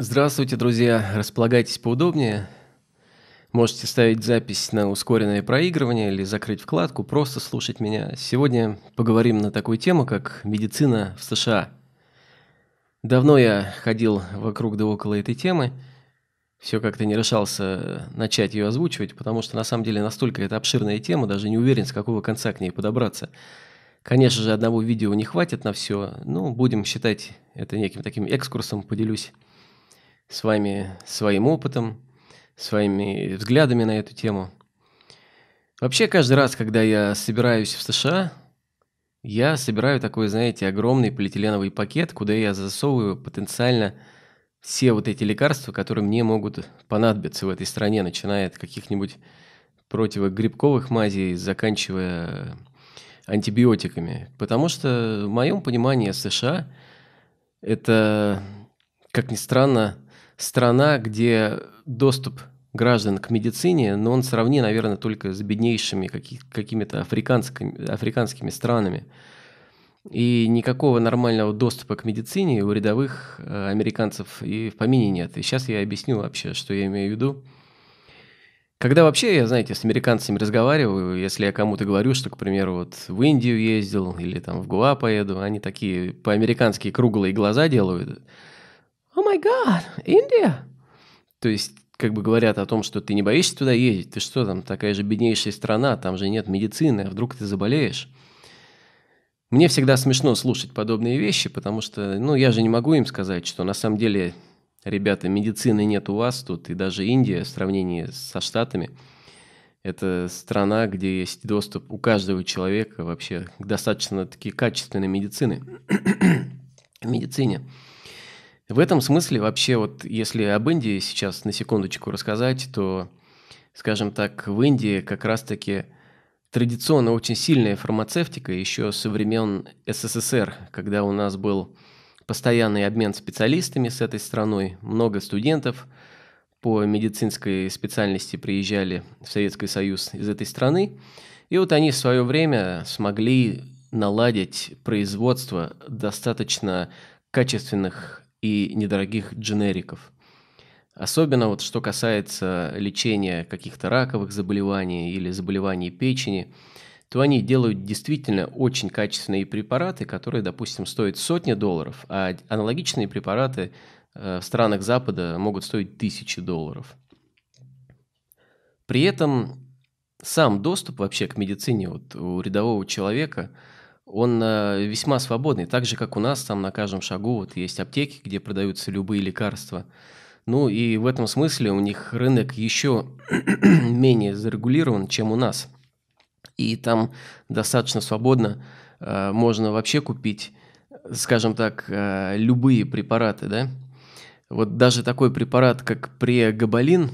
Здравствуйте, друзья. Располагайтесь поудобнее. Можете ставить запись на ускоренное проигрывание или закрыть вкладку, просто слушать меня. Сегодня поговорим на такую тему, как медицина в США. Давно я ходил вокруг да около этой темы. Все как-то не решался э, начать ее озвучивать, потому что на самом деле настолько это обширная тема, даже не уверен, с какого конца к ней подобраться. Конечно же, одного видео не хватит на все, но будем считать это неким таким экскурсом, поделюсь с вами своим опытом, своими взглядами на эту тему. Вообще, каждый раз, когда я собираюсь в США, я собираю такой, знаете, огромный полиэтиленовый пакет, куда я засовываю потенциально все вот эти лекарства, которые мне могут понадобиться в этой стране, начиная от каких-нибудь противогрибковых мазей, заканчивая антибиотиками. Потому что в моем понимании США это, как ни странно, страна, где доступ граждан к медицине, но он сравни, наверное, только с беднейшими какими-то африканскими, африканскими странами. И никакого нормального доступа к медицине у рядовых э, американцев и в помине нет. И сейчас я объясню вообще, что я имею в виду. Когда вообще я, знаете, с американцами разговариваю, если я кому-то говорю, что, к примеру, вот в Индию ездил или там в Гуа поеду, они такие по-американски круглые глаза делают – «О май гад, Индия!» То есть как бы говорят о том, что ты не боишься туда ездить, ты что там, такая же беднейшая страна, там же нет медицины, а вдруг ты заболеешь? Мне всегда смешно слушать подобные вещи, потому что, ну, я же не могу им сказать, что на самом деле, ребята, медицины нет у вас тут, и даже Индия в сравнении со Штатами, это страна, где есть доступ у каждого человека вообще к достаточно-таки качественной медицины. медицине. В этом смысле вообще вот если об Индии сейчас на секундочку рассказать, то, скажем так, в Индии как раз-таки традиционно очень сильная фармацевтика еще со времен СССР, когда у нас был постоянный обмен специалистами с этой страной, много студентов по медицинской специальности приезжали в Советский Союз из этой страны. И вот они в свое время смогли наладить производство достаточно качественных и недорогих дженериков. Особенно вот что касается лечения каких-то раковых заболеваний или заболеваний печени, то они делают действительно очень качественные препараты, которые, допустим, стоят сотни долларов, а аналогичные препараты э, в странах Запада могут стоить тысячи долларов. При этом сам доступ вообще к медицине вот у рядового человека – он э, весьма свободный. Так же, как у нас, там на каждом шагу вот есть аптеки, где продаются любые лекарства. Ну и в этом смысле у них рынок еще менее зарегулирован, чем у нас. И там достаточно свободно э, можно вообще купить, скажем так, э, любые препараты, да. Вот даже такой препарат, как прегабалин,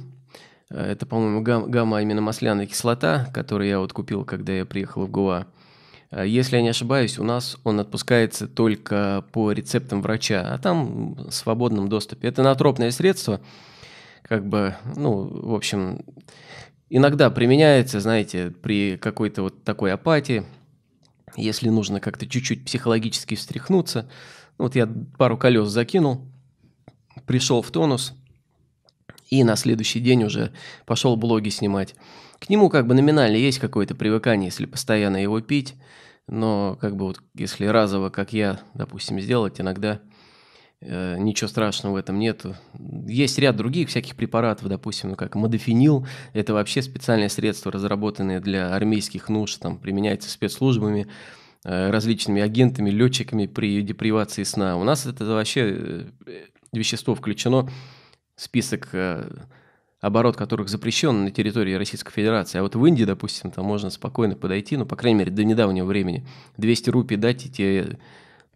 э, это, по-моему, гам- гамма-аминомасляная кислота, которую я вот купил, когда я приехал в Гуа, э, Э, если я не ошибаюсь, у нас он отпускается только по рецептам врача, а там в свободном доступе. Это натропное средство, как бы, ну, в общем, иногда применяется, знаете, при какой-то вот такой апатии, если нужно как-то чуть-чуть психологически встряхнуться. Вот я пару колес закинул, пришел в тонус – и на следующий день уже пошел блоги снимать. К нему как бы номинально есть какое-то привыкание, если постоянно его пить, но как бы вот если разово, как я, допустим, сделать, иногда э, ничего страшного в этом нет. Есть ряд других всяких препаратов, допустим, ну, как модофенил, это вообще специальное средство, разработанное для армейских нужд, там применяется спецслужбами, э, различными агентами, летчиками при депривации сна. У нас это вообще э, вещество включено список э, оборот которых запрещен на территории Российской Федерации. А вот в Индии, допустим, там можно спокойно подойти, ну, по крайней мере, до недавнего времени. 200 рупий дать, и тебе,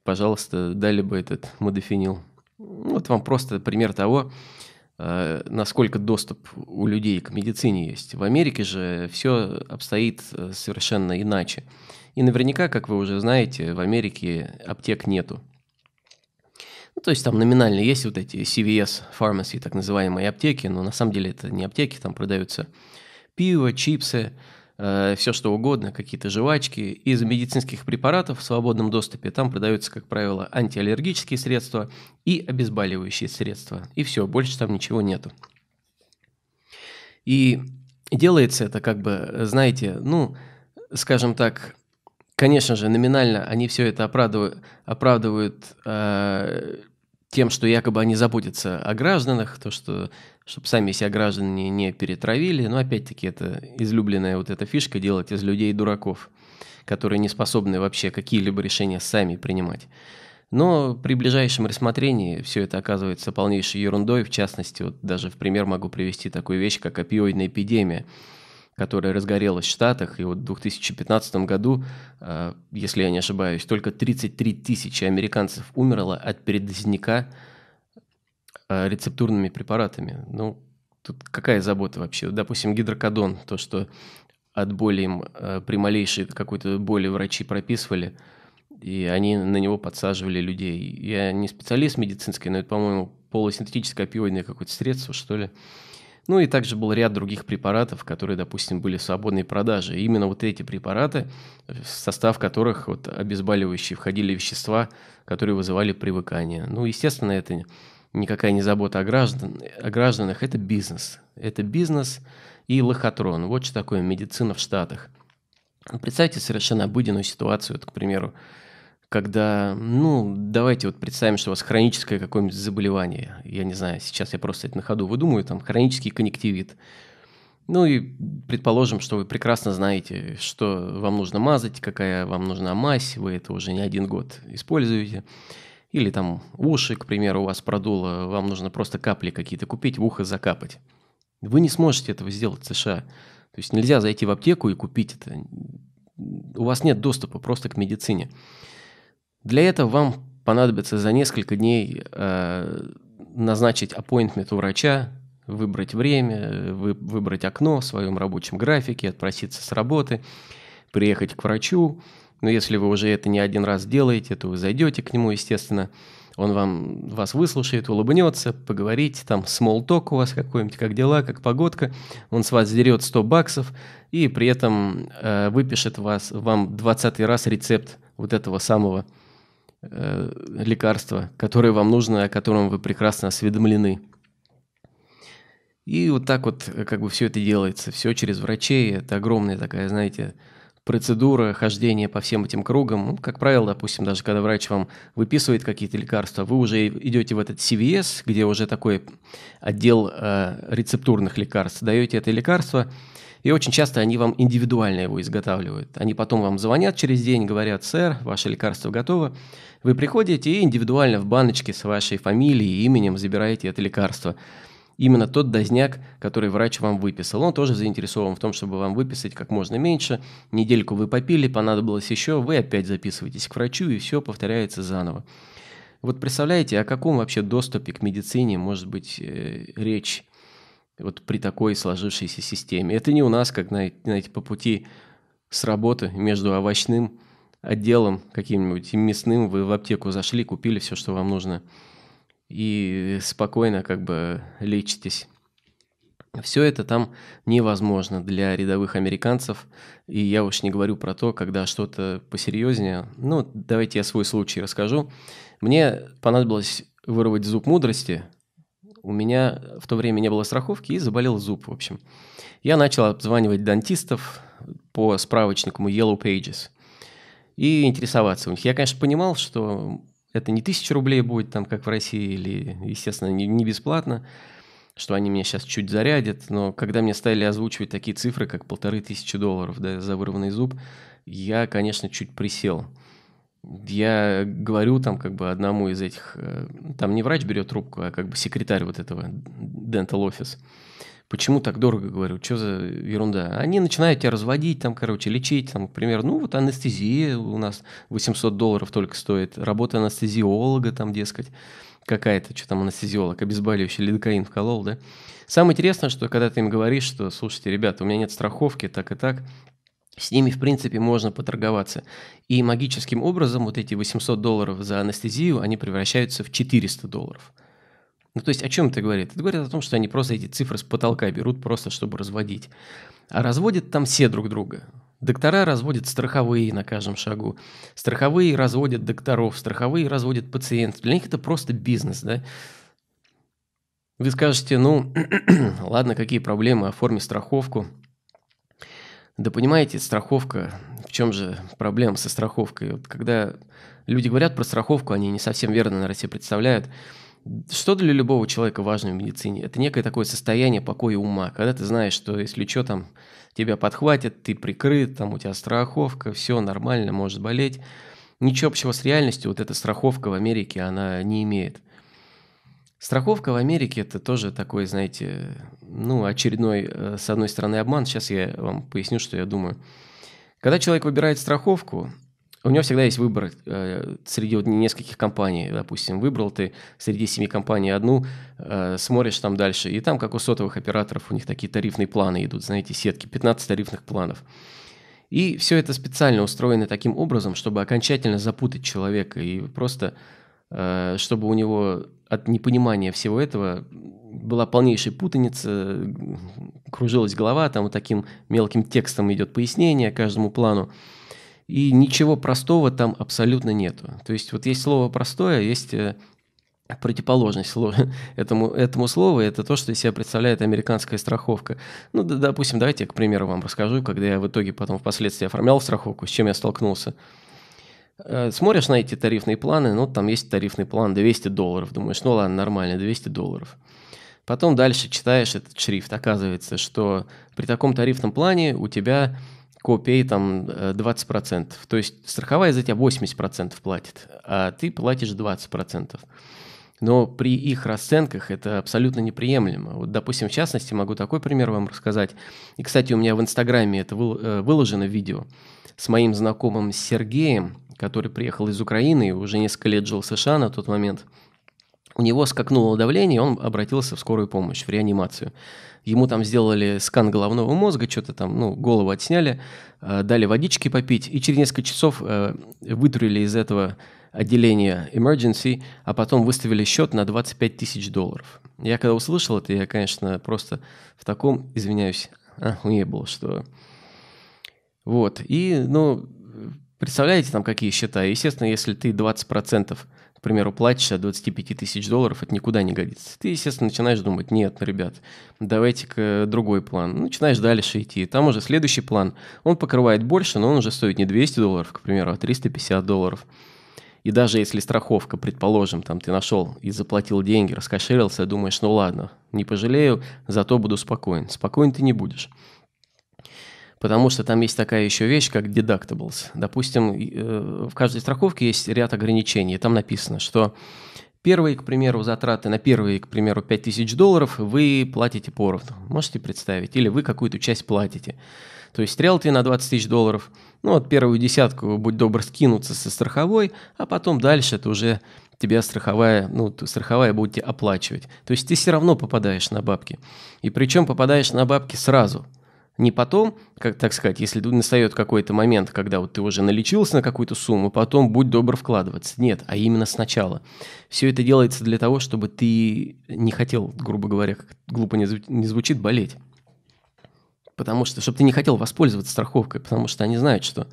пожалуйста, дали бы этот модофинил. Ну, вот вам просто пример того, э, насколько доступ у людей к медицине есть. В Америке же все обстоит э, совершенно иначе. И наверняка, как вы уже знаете, в Америке аптек нету. Ну, то есть там номинально есть вот эти CVS Pharmacy, так называемые аптеки, но на самом деле это не аптеки, там продаются пиво, чипсы, э, все что угодно, какие-то жвачки. Из медицинских препаратов в свободном доступе там продаются, как правило, антиаллергические средства и обезболивающие средства. И все, больше там ничего нету. И делается это как бы, знаете, ну, скажем так, конечно же, номинально они все это оправдывают, оправдывают э, тем, что якобы они заботятся о гражданах, то, что чтобы сами себя граждане не перетравили. Но опять-таки это излюбленная вот эта фишка делать из людей дураков, которые не способны вообще какие-либо решения сами принимать. Но при ближайшем рассмотрении все это оказывается полнейшей ерундой. В частности, вот даже в пример могу привести такую вещь, как опиоидная эпидемия – которая разгорелась в Штатах, и вот в 2015 году, э, если я не ошибаюсь, только 33 тысячи американцев умерло от передозняка э, рецептурными препаратами. Ну, тут какая забота вообще? Допустим, гидрокодон, то, что от боли им э, при малейшей какой-то боли врачи прописывали, и они на него подсаживали людей. Я не специалист медицинский, но это, по-моему, полусинтетическое опиоидное какое-то средство, что ли. Ну и также был ряд других препаратов, которые, допустим, были в свободной продаже. И именно вот эти препараты, в состав которых вот обезболивающие входили вещества, которые вызывали привыкание. Ну, естественно, это никакая не забота о, граждан, о гражданах, это бизнес. Это бизнес и лохотрон. Вот что такое медицина в Штатах. Представьте совершенно обыденную ситуацию, вот, к примеру, когда, ну, давайте вот представим, что у вас хроническое какое-нибудь заболевание. Я не знаю, сейчас я просто это на ходу выдумаю, там, хронический конъюнктивит. Ну и предположим, что вы прекрасно знаете, что вам нужно мазать, какая вам нужна мазь, вы это уже не один год используете. Или там уши, к примеру, у вас продуло, вам нужно просто капли какие-то купить, в ухо закапать. Вы не сможете этого сделать в США. То есть нельзя зайти в аптеку и купить это. У вас нет доступа просто к медицине. Для этого вам понадобится за несколько дней э, назначить аппоинтмент у врача, выбрать время, вы, выбрать окно в своем рабочем графике, отпроситься с работы, приехать к врачу. Но если вы уже это не один раз делаете, то вы зайдете к нему, естественно, он вам, вас выслушает, улыбнется, поговорите, там small talk у вас какой-нибудь, как дела, как погодка, он с вас дерет 100 баксов и при этом э, выпишет вас, вам 20 раз рецепт вот этого самого э, лекарство, которое вам нужно, о котором вы прекрасно осведомлены. И вот так вот э, как бы все это делается, все через врачей, это огромная такая, знаете, процедура хождения по всем этим кругам. Ну, как правило, допустим, даже когда врач вам выписывает какие-то лекарства, вы уже идете в этот CVS, где уже такой отдел э, рецептурных лекарств, даете это лекарство, и очень часто они вам индивидуально его изготавливают. Они потом вам звонят через день, говорят, сэр, ваше лекарство готово. Вы приходите и индивидуально в баночке с вашей фамилией и именем забираете это лекарство. Именно тот дозняк, который врач вам выписал. Он тоже заинтересован в том, чтобы вам выписать как можно меньше. Недельку вы попили, понадобилось еще, вы опять записываетесь к врачу, и все повторяется заново. Вот представляете, о каком вообще доступе к медицине может быть э, речь? вот при такой сложившейся системе. Это не у нас, как, знаете, по пути с работы между овощным отделом каким-нибудь мясным вы в аптеку зашли, купили все, что вам нужно, и спокойно как бы лечитесь. Все это там невозможно для рядовых американцев, и я уж не говорю про то, когда что-то посерьезнее. Ну, давайте я свой случай расскажу. Мне понадобилось вырвать зуб мудрости – у меня в то время не было страховки и заболел зуб, в общем. Я начал обзванивать дантистов по справочнику Yellow Pages и интересоваться у них. Я, конечно, понимал, что это не тысяча рублей будет, там, как в России, или, естественно, не, не бесплатно, что они меня сейчас чуть зарядят, но когда мне стали озвучивать такие цифры, как полторы тысячи долларов да, за вырванный зуб, я, конечно, чуть присел я говорю там как бы одному из этих, э, там не врач берет трубку, а как бы секретарь вот этого dental office. Почему так дорого, говорю, что за ерунда? Они начинают тебя разводить, там, короче, лечить, там, к примеру, ну, вот анестезия у нас 800 долларов только стоит, работа анестезиолога там, дескать, какая-то, что там анестезиолог, обезболивающий, лидокаин вколол, да? Самое интересное, что когда ты им говоришь, что, слушайте, ребята, у меня нет страховки, так и так, с ними, в принципе, можно поторговаться. И магическим образом вот эти 800 долларов за анестезию, они превращаются в 400 долларов. Ну, то есть о чем это говорит? Это говорит о том, что они просто эти цифры с потолка берут просто, чтобы разводить. А разводят там все друг друга. Доктора разводят страховые на каждом шагу. Страховые разводят докторов, страховые разводят пациентов. Для них это просто бизнес, да? Вы скажете, ну, ладно, какие проблемы, оформи страховку – да понимаете, страховка, в чем же проблема со страховкой? Вот когда люди говорят про страховку, они не совсем верно, на себе представляют. Что для любого человека важно в медицине? Это некое такое состояние покоя ума, когда ты знаешь, что если что там тебя подхватят, ты прикрыт, там у тебя страховка, все нормально, может болеть. Ничего общего с реальностью вот эта страховка в Америке, она не имеет. Страховка в Америке это тоже такой, знаете, ну, очередной, э, с одной стороны, обман. Сейчас я вам поясню, что я думаю. Когда человек выбирает страховку, у него всегда есть выбор э, среди вот нескольких компаний. Допустим, выбрал ты среди семи компаний одну, э, смотришь там дальше, и там, как у сотовых операторов, у них такие тарифные планы идут, знаете, сетки, 15 тарифных планов. И все это специально устроено таким образом, чтобы окончательно запутать человека и просто, э, чтобы у него от непонимания всего этого была полнейшая путаница, кружилась голова, там вот таким мелким текстом идет пояснение каждому плану. И ничего простого там абсолютно нету. То есть вот есть слово простое, есть э, противоположность этому, этому слову, это то, что из себя представляет американская страховка. Ну, допустим, давайте я, к примеру, вам расскажу, когда я в итоге потом впоследствии оформлял страховку, с чем я столкнулся. Э, смотришь на эти тарифные планы, ну, там есть тарифный план 200 долларов. Думаешь, ну ладно, нормально, 200 долларов. Потом дальше читаешь этот шрифт. Оказывается, что при таком тарифном плане у тебя копей там 20%. Э, То есть страховая за тебя 80% платит, а ты платишь 20%. Но при их расценках это абсолютно неприемлемо. Вот, допустим, в частности, могу такой пример вам рассказать. И, кстати, у меня в Инстаграме это э, выложено видео с моим знакомым Сергеем который приехал из Украины и уже несколько лет жил в США на тот момент, у него скакнуло давление, он обратился в скорую помощь, в реанимацию. Ему там сделали скан головного мозга, что-то там, ну, голову отсняли, э, дали водички попить, и через несколько часов э, вытурили из этого отделения emergency, а потом выставили счет на 25 тысяч долларов. Я когда услышал это, я, конечно, просто в таком, извиняюсь, а, нее было, что... Вот, и, ну, Представляете там какие счета? Естественно, если ты 20%, к примеру, платишь от 25 тысяч долларов, это никуда не годится. Ты, естественно, начинаешь думать, нет, ну, ребят, давайте-ка другой план. Начинаешь дальше идти. Там уже следующий план, он покрывает больше, но он уже стоит не 200 долларов, к примеру, а 350 долларов. И даже если страховка, предположим, там ты нашел и заплатил деньги, раскошелился, думаешь, ну ладно, не пожалею, зато буду спокоен. Спокоен ты не будешь. Потому что там есть такая еще вещь, как deductibles. Допустим, э, в каждой страховке есть ряд ограничений. Там написано, что первые, к примеру, затраты на первые, к примеру, 5000 долларов вы платите поровну. Можете представить? Или вы какую-то часть платите. То есть риэлти на 20 тысяч долларов. Ну вот первую десятку, будь добр, скинуться со страховой, а потом дальше это уже тебя страховая, ну, страховая будете оплачивать. То есть ты все равно попадаешь на бабки. И причем попадаешь на бабки сразу – не потом, как, так сказать, если настает какой-то момент, когда вот ты уже налечился на какую-то сумму, потом будь добр вкладываться. Нет, а именно сначала. Все это делается для того, чтобы ты не хотел, грубо говоря, как глупо не, зву- не звучит, болеть. Потому что, чтобы ты не хотел воспользоваться страховкой, потому что они знают, что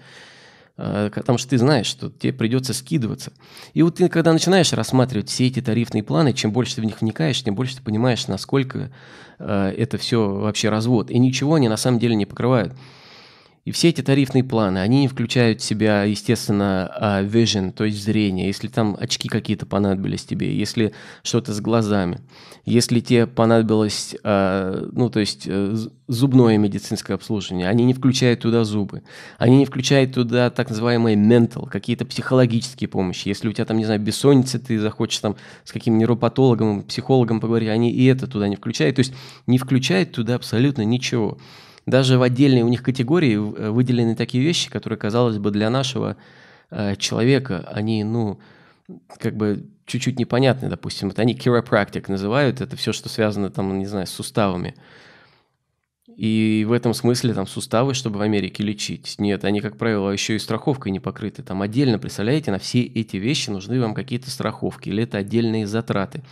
Э, потому что ты знаешь, что тебе придется скидываться. И вот ты, когда начинаешь рассматривать все эти тарифные планы, чем больше ты в них вникаешь, тем больше ты понимаешь, насколько э, это все вообще развод. И ничего они на самом деле не покрывают. И все эти тарифные планы, они не включают в себя, естественно, а, vision, то есть зрение, если там очки какие-то понадобились тебе, если что-то с глазами, если тебе понадобилось, а, ну, то есть э, зубное медицинское обслуживание, они не включают туда зубы, они не включают туда так называемые mental, какие-то психологические помощи. Если у тебя там, не знаю, бессонница, ты захочешь там с каким нейропатологом, психологом поговорить, они и это туда не включают. То есть не включают туда абсолютно ничего даже в отдельной у них категории э, выделены такие вещи, которые, казалось бы, для нашего э, человека, они, ну, как бы чуть-чуть непонятны, допустим. Вот они chiropractic называют, это все, что связано, там, не знаю, с суставами. И в этом смысле там суставы, чтобы в Америке лечить. Нет, они, как правило, еще и страховкой не покрыты. Там отдельно, представляете, на все эти вещи нужны вам какие-то страховки или это отдельные затраты.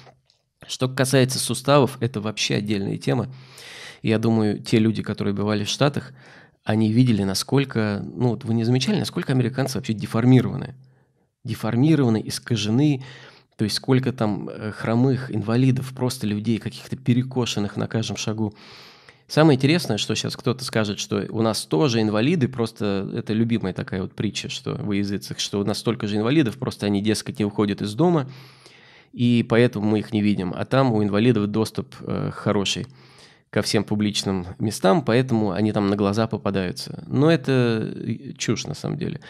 Что касается суставов, это вообще отдельная тема. Я думаю, те люди, которые бывали в Штатах, они видели, насколько, ну вот вы не замечали, насколько американцы вообще деформированы. Деформированы, искажены, то есть сколько там э, хромых, инвалидов, просто людей, каких-то перекошенных на каждом шагу. Самое интересное, что сейчас кто-то скажет, что у нас тоже инвалиды, просто это любимая такая вот притча, что в языцах, что у нас столько же инвалидов, просто они, дескать, не уходят из дома, и поэтому мы их не видим. А там у инвалидов доступ э, хороший ко всем публичным местам, поэтому они там на глаза попадаются. Но это э, чушь на самом деле.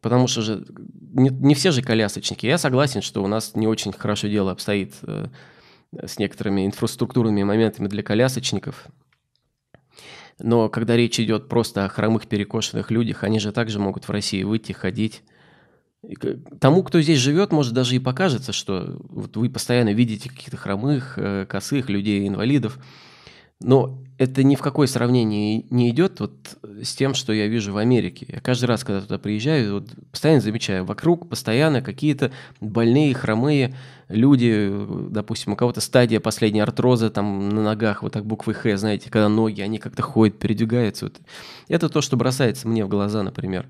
Потому что же не, не все же колясочники. Я согласен, что у нас не очень хорошо дело обстоит э, с некоторыми инфраструктурными моментами для колясочников. Но когда речь идет просто о хромых перекошенных людях, они же также могут в России выйти, ходить. Тому, кто здесь живет, может даже и покажется, что вот вы постоянно видите каких-то хромых, э, косых людей, инвалидов. Но это ни в какое сравнение не идет вот с тем, что я вижу в Америке. Я каждый раз, когда туда приезжаю, вот постоянно замечаю, вокруг постоянно какие-то больные, хромые люди, допустим, у кого-то стадия последней артроза там на ногах, вот так буквы «Х», знаете, когда ноги, они как-то ходят, передвигаются. Вот. Это то, что бросается мне в глаза, например.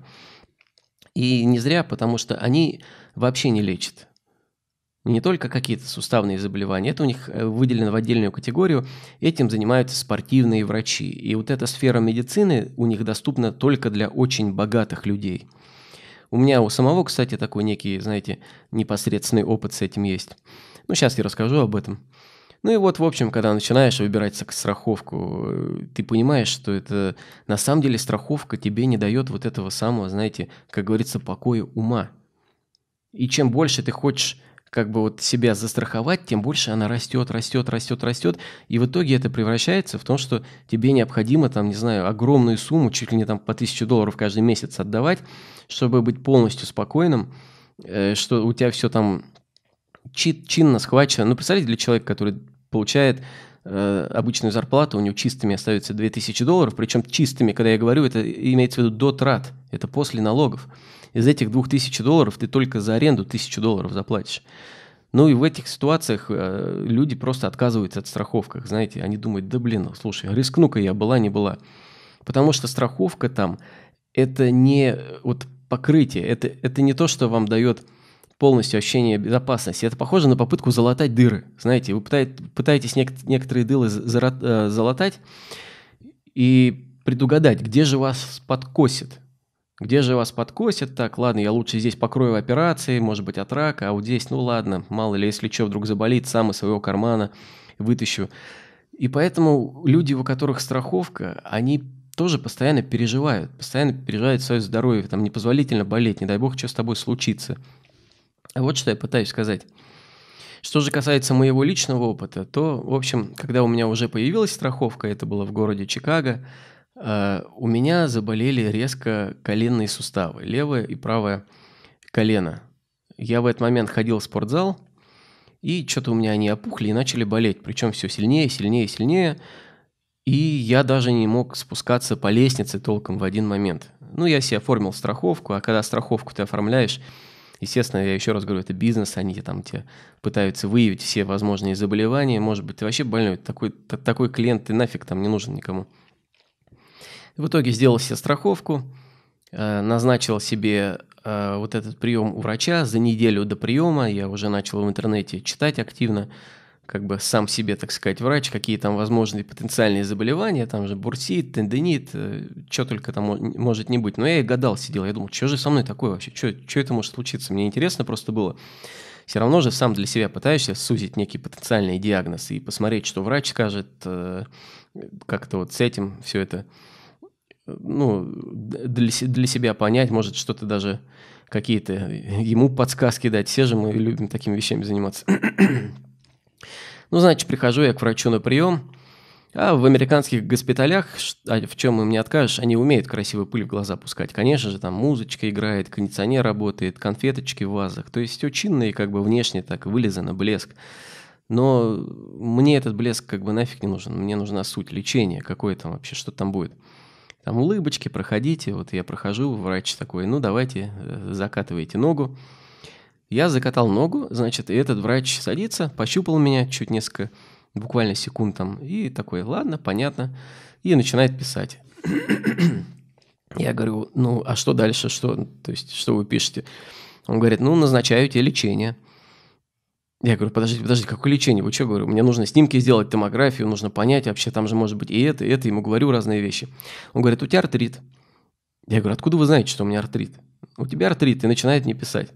И не зря, потому что они вообще не лечат не только какие-то суставные заболевания, это у них э, выделено в отдельную категорию, этим занимаются спортивные врачи. И вот эта сфера медицины у них доступна только для очень богатых людей. У меня у самого, кстати, такой некий, знаете, непосредственный опыт с этим есть. Ну, сейчас я расскажу об этом. Ну и вот, в общем, когда начинаешь выбирать страховку, э, ты понимаешь, что это на самом деле страховка тебе не дает вот этого самого, знаете, как говорится, покоя ума. И чем больше ты хочешь как бы вот себя застраховать, тем больше она растет, растет, растет, растет. И в итоге это превращается в том, что тебе необходимо там, не знаю, огромную сумму, чуть ли не там по тысячу долларов каждый месяц отдавать, чтобы быть полностью спокойным, э, что у тебя все там чинно схвачено. Ну, представляете, для человека, который получает Э, обычную зарплату, у него чистыми остаются 2000 долларов, причем чистыми, когда я говорю, это имеется в виду до трат, это после налогов. Из этих 2000 долларов ты только за аренду 1000 долларов заплатишь. Ну и в этих ситуациях э, люди просто отказываются от страховок, знаете, они думают, да блин, слушай, а рискну-ка я, была, не была. Потому что страховка там, это не вот покрытие, это, это не то, что вам дает полностью ощущение безопасности. Это похоже на попытку залатать дыры. Знаете, вы пытаетесь некоторые дылы э, залатать и предугадать, где же вас подкосит. Где же вас подкосит? Так, ладно, я лучше здесь покрою операции, может быть, от рака, а вот здесь, ну ладно, мало ли, если что, вдруг заболит, сам из своего кармана вытащу. И поэтому люди, у которых страховка, они тоже постоянно переживают, постоянно переживают свое здоровье, там непозволительно болеть, не дай бог, что с тобой случится. Вот что я пытаюсь сказать. Что же касается моего личного опыта, то, в общем, когда у меня уже появилась страховка, это было в городе Чикаго, э, у меня заболели резко коленные суставы, левое и правое колено. Я в этот момент ходил в спортзал, и что-то у меня они опухли и начали болеть, причем все сильнее, сильнее, сильнее. И я даже не мог спускаться по лестнице толком в один момент. Ну, я себе оформил страховку, а когда страховку ты оформляешь, Естественно, я еще раз говорю, это бизнес, они там тебе пытаются выявить все возможные заболевания. Может быть, ты вообще больной, такой, такой клиент, ты нафиг там не нужен никому. В итоге сделал себе страховку, э, назначил себе э, вот этот прием у врача за неделю до приема. Я уже начал в интернете читать активно как бы сам себе, так сказать, врач, какие там возможные потенциальные заболевания, там же бурсит, тенденит, э, что только там может не быть. Но я и гадал, сидел, я думал, что же со мной такое вообще, что что это может случиться, мне интересно просто было. Все равно же сам для себя пытаешься сузить некий потенциальный диагноз и посмотреть, что врач скажет, э, как-то вот с этим все это, э, ну, для, для себя понять, может что-то даже какие-то ему подсказки дать. Все же мы любим такими вещами заниматься. Ну, значит, прихожу я к врачу на прием, а в американских госпиталях, а в чем им не откажешь, они умеют красивую пыль в глаза пускать. Конечно же, там музычка играет, кондиционер работает, конфеточки в вазах. То есть все чинно и как бы внешне так вылезано, блеск. Но мне этот блеск как бы нафиг не нужен. Мне нужна суть лечения, какое там вообще, что там будет. Там улыбочки, проходите. Вот я прохожу, врач такой, ну давайте, э, закатывайте ногу. Я закатал ногу, значит, и этот врач садится, пощупал меня чуть несколько, буквально секунд там, и такой, ладно, понятно, и начинает писать. Я говорю, ну, а что дальше, что, то есть, что вы пишете? Он говорит, ну, назначаю тебе лечение. Я говорю, подождите, подождите, какое лечение? Вы что, говорю, мне нужно снимки сделать, томографию, нужно понять, вообще там же может быть и это, и это, ему говорю разные вещи. Он говорит, у тебя артрит. Я говорю, откуда вы знаете, что у меня артрит? У тебя артрит, и начинает мне писать.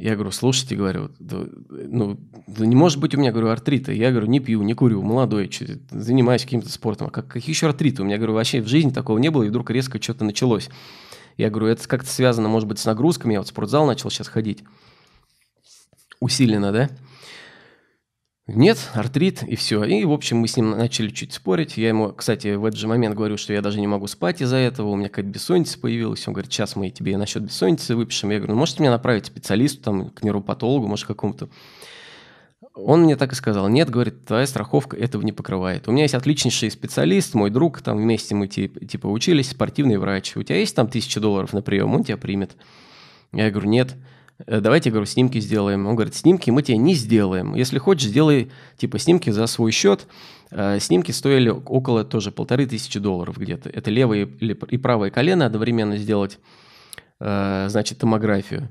Я говорю, слушайте, говорю, да, ну, да не может быть у меня, говорю, артрита. Я говорю, не пью, не курю, молодой, занимаюсь каким-то спортом. А как, какие еще артриты? У меня, говорю, вообще в жизни такого не было, и вдруг резко что-то началось. Я говорю, это как-то связано, может быть, с нагрузками. Я вот в спортзал начал сейчас ходить. Усиленно, да? Нет, артрит и все. И, в общем, мы с ним начали чуть спорить. Я ему, кстати, в этот же момент говорю, что я даже не могу спать из-за этого, у меня какая-то бессонница появилась. Он говорит, сейчас мы тебе насчет бессонницы выпишем. Я говорю, ну, можете меня направить к специалисту, там, к невропатологу, может, какому-то. Он мне так и сказал, нет, говорит, твоя страховка этого не покрывает. У меня есть отличнейший специалист, мой друг, там вместе мы типа учились, спортивный врач. У тебя есть там тысяча долларов на прием, он тебя примет. Я говорю, Нет. Э, давайте, я говорю, снимки сделаем. Он говорит, снимки мы тебе не сделаем. Если хочешь, сделай, типа, снимки за свой счет. Э, снимки стоили около тоже полторы тысячи долларов где-то. Это левое и правое колено одновременно сделать, э, значит, томографию.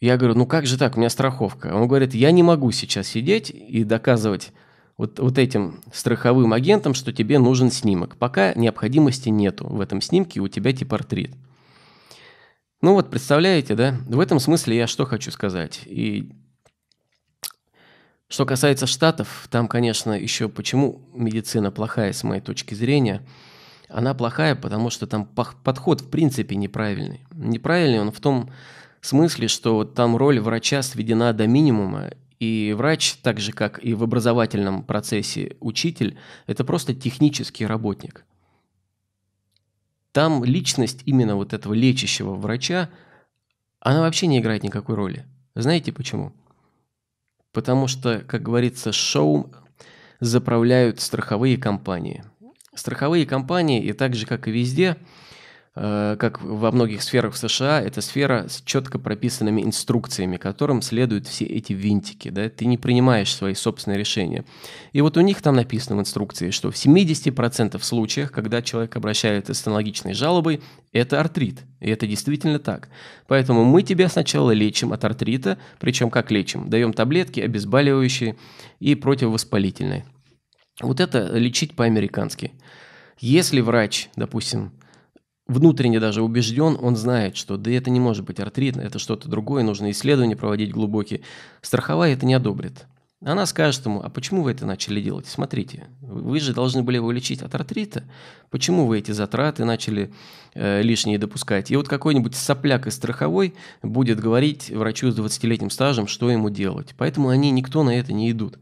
Я говорю, ну как же так, у меня страховка. Он говорит, я не могу сейчас сидеть и доказывать вот, вот этим страховым агентам, что тебе нужен снимок. Пока необходимости нету в этом снимке, у тебя типа артрит. Ну вот, представляете, да? В этом смысле я что хочу сказать. И что касается Штатов, там, конечно, еще почему медицина плохая с моей точки зрения. Она плохая, потому что там подход в принципе неправильный. Неправильный он в том смысле, что там роль врача сведена до минимума, и врач, так же как и в образовательном процессе учитель, это просто технический работник. Там личность именно вот этого лечащего врача, она вообще не играет никакой роли. Знаете почему? Потому что, как говорится, шоу заправляют страховые компании. Страховые компании, и так же, как и везде, Э, как во многих сферах в США, это сфера с четко прописанными инструкциями, которым следуют все эти винтики. Да? Ты не принимаешь свои собственные решения. И вот у них там написано в инструкции, что в 70% случаях, когда человек обращается с аналогичной жалобой, это артрит. И это действительно так. Поэтому мы тебя сначала лечим от артрита, причем как лечим? Даем таблетки, обезболивающие и противовоспалительные. Вот это лечить по-американски. Если врач, допустим, внутренне даже убежден, он знает, что да это не может быть артрит, это что-то другое, нужно исследования проводить глубокие. Страховая это не одобрит. Она скажет ему, а почему вы это начали делать? Смотрите, вы же должны были его лечить от артрита. Почему вы эти затраты начали э, лишние допускать? И вот какой-нибудь сопляк из страховой будет говорить врачу с 20-летним стажем, что ему делать. Поэтому они, никто на это не идут.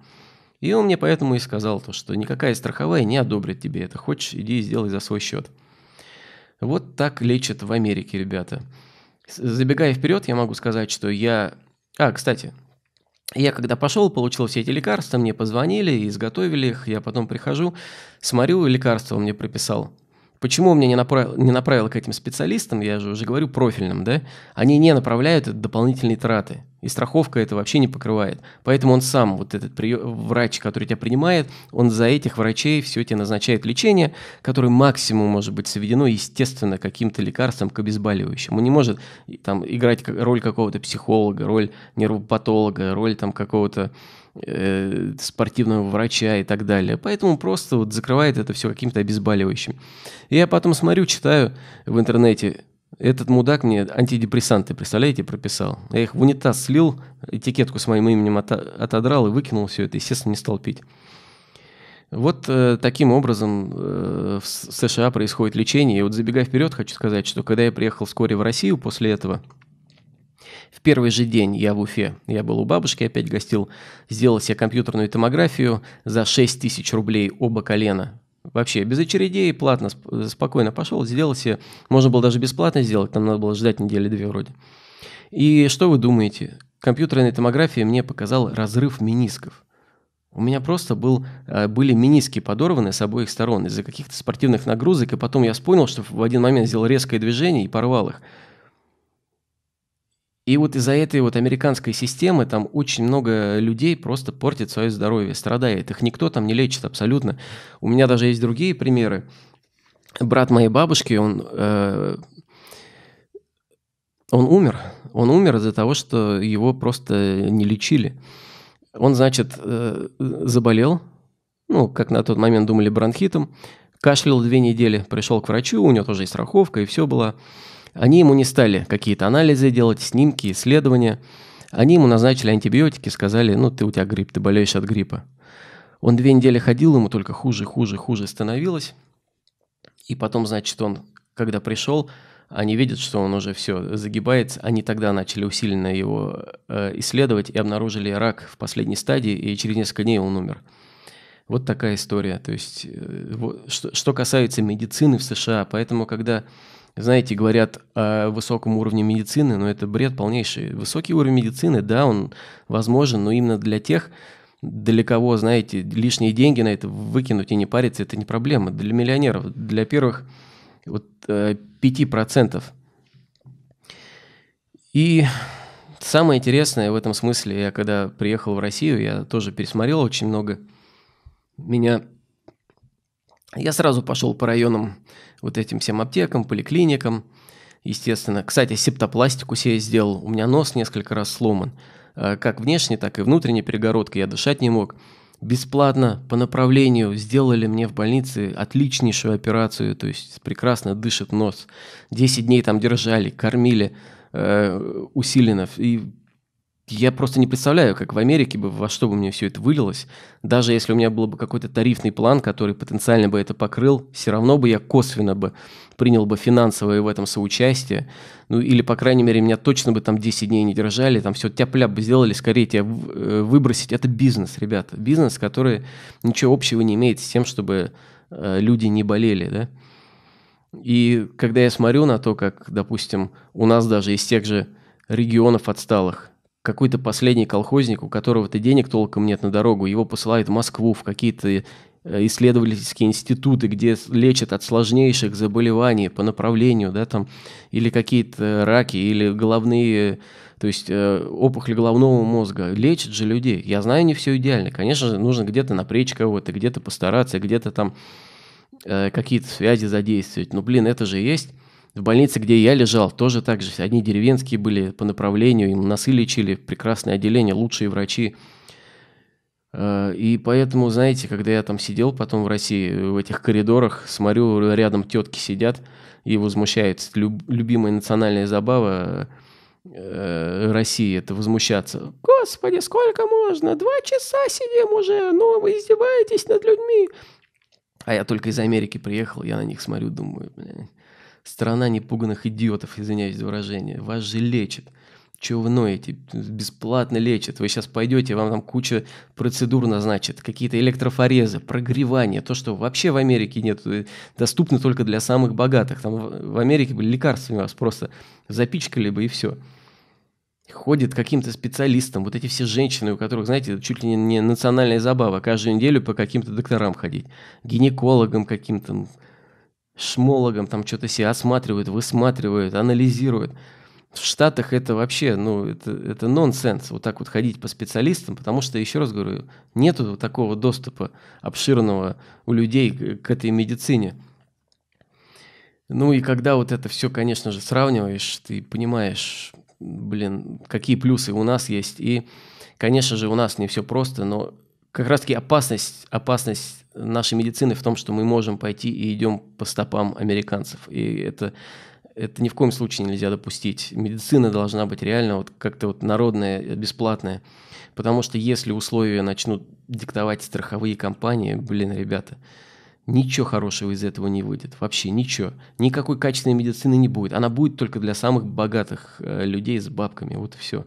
И он мне поэтому и сказал то, что никакая страховая не одобрит тебе это. Хочешь, иди и сделай за свой счет. Вот так лечат в Америке, ребята. Забегая вперед, я могу сказать, что я... А, кстати, я когда пошел, получил все эти лекарства, мне позвонили и изготовили их. Я потом прихожу, смотрю, лекарство мне прописал. Почему меня не, направил не направило к этим специалистам, я же уже говорю профильным, да? Они не направляют дополнительные траты и страховка это вообще не покрывает. Поэтому он сам, вот этот прием, врач, который тебя принимает, он за этих врачей все тебе назначает лечение, которое максимум может быть сведено, естественно, каким-то лекарством к обезболивающим. Он не может там играть роль какого-то психолога, роль нервопатолога, роль там какого-то э, спортивного врача и так далее. Поэтому просто вот закрывает это все каким-то обезболивающим. И я потом смотрю, читаю в интернете этот мудак мне антидепрессанты, представляете, прописал. Я их в унитаз слил, этикетку с моим именем отодрал и выкинул все это, естественно, не стал пить. Вот э, таким образом э, в США происходит лечение. И вот забегая вперед, хочу сказать, что когда я приехал вскоре в Россию после этого, в первый же день я в Уфе, я был у бабушки, опять гостил, сделал себе компьютерную томографию за 6 тысяч рублей оба колена Вообще, без очередей, платно, э, спокойно пошел, сделал себе. Можно было даже бесплатно сделать, там надо было ждать недели две вроде. И что вы думаете? Компьютерная томография мне показала разрыв менисков. У меня просто был, э, были миниски подорваны с обоих сторон из-за каких-то спортивных нагрузок, и потом я вспомнил, что в один момент сделал резкое движение и порвал их. И вот из-за этой вот американской системы там очень много людей просто портит свое здоровье, страдает. Их никто там не лечит абсолютно. У меня даже есть другие примеры. Брат моей бабушки, он, э, он умер. Он умер из-за того, что его просто не лечили. Он, значит, э, заболел, ну, как на тот момент думали, бронхитом. Кашлял две недели, пришел к врачу, у него тоже есть страховка, и все было. Они ему не стали какие-то анализы делать, снимки, исследования. Они ему назначили антибиотики, сказали, ну ты у тебя грипп, ты болеешь от гриппа. Он две недели ходил, ему только хуже, хуже, хуже становилось. И потом, значит, он, когда пришел, они видят, что он уже все загибается. Они тогда начали усиленно его э, исследовать и обнаружили рак в последней стадии, и через несколько дней он умер. Вот такая история. То есть, э, вот, что, что касается медицины в США, поэтому, когда знаете, говорят о высоком уровне медицины, но это бред полнейший. Высокий уровень медицины, да, он возможен, но именно для тех, для кого, знаете, лишние деньги на это выкинуть и не париться, это не проблема. Для миллионеров, для первых вот, 5%. Э, и самое интересное в этом смысле, я когда приехал в Россию, я тоже пересмотрел очень много. Меня я сразу пошел по районам, вот этим всем аптекам, поликлиникам, естественно. Кстати, септопластику себе сделал, у меня нос несколько раз сломан. Э, как внешне, так и внутренней перегородкой я дышать не мог. Бесплатно, по направлению, сделали мне в больнице отличнейшую операцию, то есть прекрасно дышит нос. Десять дней там держали, кормили э, усиленно. И я просто не представляю, как в Америке бы, во что бы мне все это вылилось. Даже если у меня был бы какой-то тарифный план, который потенциально бы это покрыл, все равно бы я косвенно бы принял бы финансовое в этом соучастие. Ну или, по крайней мере, меня точно бы там 10 дней не держали, там все тяп бы сделали, скорее тебя э, выбросить. Это бизнес, ребята. Бизнес, который ничего общего не имеет с тем, чтобы э, люди не болели, да. И когда я смотрю на то, как, допустим, у нас даже из тех же регионов отсталых – какой-то последний колхозник, у которого-то денег толком нет на дорогу, его посылают в Москву, в какие-то э, исследовательские институты, где лечат от сложнейших заболеваний по направлению, да, там, или какие-то раки, или головные, то есть э, опухоли головного мозга. Лечат же людей. Я знаю, не все идеально. Конечно же, нужно где-то напречь кого-то, где-то постараться, где-то там э, какие-то связи задействовать. Но, блин, это же есть в больнице, где я лежал, тоже так же. Одни деревенские были по направлению, им носы лечили, прекрасное отделение, лучшие врачи. Э, и поэтому, знаете, когда я там сидел потом в России, в этих коридорах, смотрю, рядом тетки сидят и возмущаются. Люб- любимая национальная забава э, России это возмущаться. Господи, сколько можно? Два часа сидим уже, ну вы издеваетесь над людьми. А я только из Америки приехал, я на них смотрю, думаю, блядь страна непуганных идиотов, извиняюсь за выражение, вас же лечат, Чего вы ноете? Бесплатно лечат. Вы сейчас пойдете, вам там куча процедур назначат, какие-то электрофорезы, прогревание, то, что вообще в Америке нет, э, доступно только для самых богатых. Там в Америке бы лекарствами вас просто запичкали бы и все. ходят каким-то специалистам, вот эти все женщины, у которых, знаете, чуть ли не национальная забава, каждую неделю по каким-то докторам ходить, гинекологам каким-то, шмологом, там что-то себе осматривают, высматривают, анализируют. В Штатах это вообще, ну, это, это нонсенс, вот так вот ходить по специалистам, потому что, еще раз говорю, нету такого доступа обширного у людей к, к этой медицине. Ну и когда вот это все, конечно же, сравниваешь, ты понимаешь, блин, какие плюсы у нас есть. И, конечно же, у нас не все просто, но как раз-таки опасность, опасность нашей медицины в том, что мы можем пойти и идем по стопам американцев. И это, это ни в коем случае нельзя допустить. Медицина должна быть реально вот как-то вот народная, бесплатная. Потому что если условия начнут диктовать страховые компании, блин, ребята, ничего хорошего из этого не выйдет. Вообще ничего. Никакой качественной медицины не будет. Она будет только для самых богатых э, людей с бабками. Вот и все.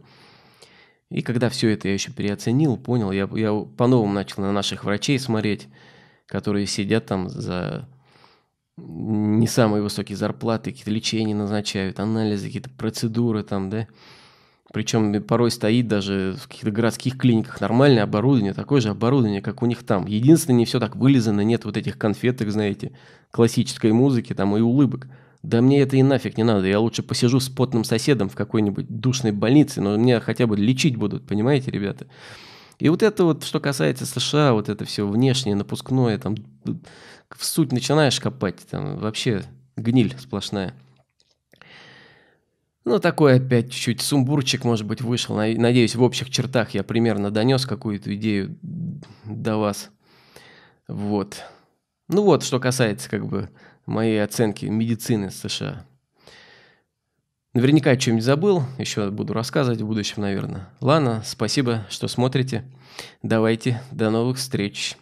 И когда все это я еще переоценил, понял, я, я по-новому начал на наших врачей смотреть, которые сидят там за не самые высокие зарплаты, какие-то лечения назначают, анализы, какие-то процедуры там, да. Причем порой стоит даже в каких-то городских клиниках нормальное оборудование, такое же оборудование, как у них там. Единственное, не все так вылизано, нет вот этих конфеток, знаете, классической музыки там и улыбок. Да мне это и нафиг не надо. Я лучше посижу с потным соседом в какой-нибудь душной больнице, но меня хотя бы лечить будут, понимаете, ребята? И вот это вот, что касается США, вот это все внешнее, напускное, там, в суть начинаешь копать, там, вообще гниль сплошная. Ну, такой опять чуть-чуть сумбурчик, может быть, вышел. Надеюсь, в общих чертах я примерно донес какую-то идею до вас. Вот. Ну вот, что касается, как бы, моей оценки медицины США. Наверняка что-нибудь забыл, еще буду рассказывать в будущем, наверное. Ладно, спасибо, что смотрите. Давайте, до новых встреч.